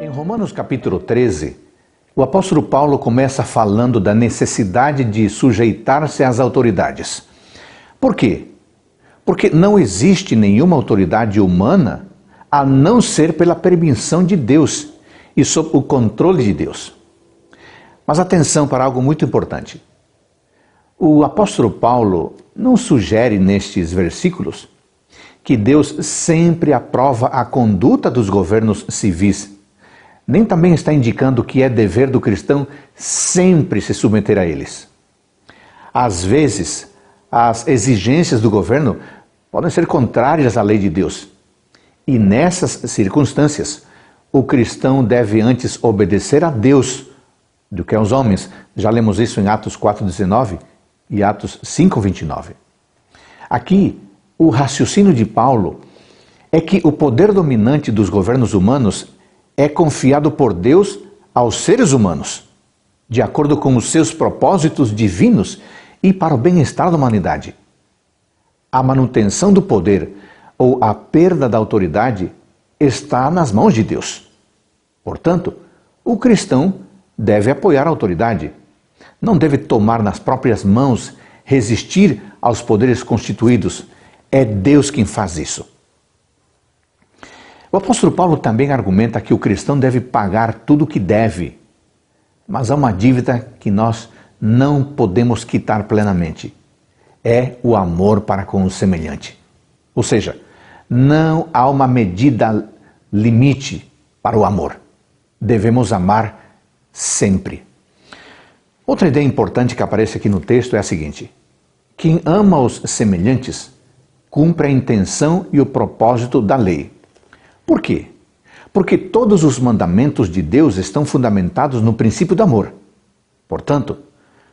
Em Romanos capítulo 13, o apóstolo Paulo começa falando da necessidade de sujeitar-se às autoridades. Por quê? Porque não existe nenhuma autoridade humana a não ser pela permissão de Deus e sob o controle de Deus. Mas atenção para algo muito importante. O apóstolo Paulo não sugere nestes versículos que Deus sempre aprova a conduta dos governos civis nem também está indicando que é dever do cristão sempre se submeter a eles. Às vezes, as exigências do governo podem ser contrárias à lei de Deus. E nessas circunstâncias, o cristão deve antes obedecer a Deus do que aos homens. Já lemos isso em Atos 4:19 e Atos 5:29. Aqui, o raciocínio de Paulo é que o poder dominante dos governos humanos é confiado por Deus aos seres humanos, de acordo com os seus propósitos divinos e para o bem-estar da humanidade. A manutenção do poder ou a perda da autoridade está nas mãos de Deus. Portanto, o cristão deve apoiar a autoridade. Não deve tomar nas próprias mãos, resistir aos poderes constituídos. É Deus quem faz isso. O apóstolo Paulo também argumenta que o cristão deve pagar tudo o que deve, mas há uma dívida que nós não podemos quitar plenamente. É o amor para com o semelhante. Ou seja, não há uma medida limite para o amor. Devemos amar sempre. Outra ideia importante que aparece aqui no texto é a seguinte: quem ama os semelhantes cumpre a intenção e o propósito da lei. Por quê? Porque todos os mandamentos de Deus estão fundamentados no princípio do amor. Portanto,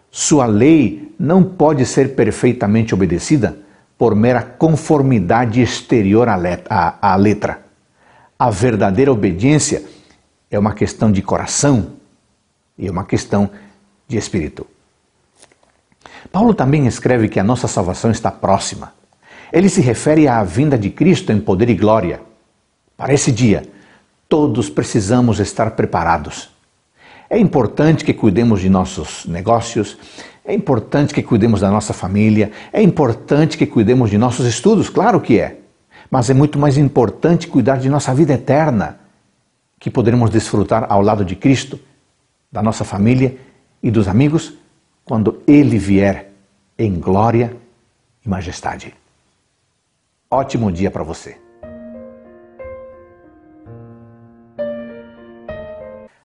sua lei não pode ser perfeitamente obedecida por mera conformidade exterior à letra. A verdadeira obediência é uma questão de coração e uma questão de espírito. Paulo também escreve que a nossa salvação está próxima. Ele se refere à vinda de Cristo em poder e glória. Para esse dia, todos precisamos estar preparados. É importante que cuidemos de nossos negócios, é importante que cuidemos da nossa família, é importante que cuidemos de nossos estudos, claro que é. Mas é muito mais importante cuidar de nossa vida eterna, que poderemos desfrutar ao lado de Cristo, da nossa família e dos amigos quando Ele vier em glória e majestade. Ótimo dia para você!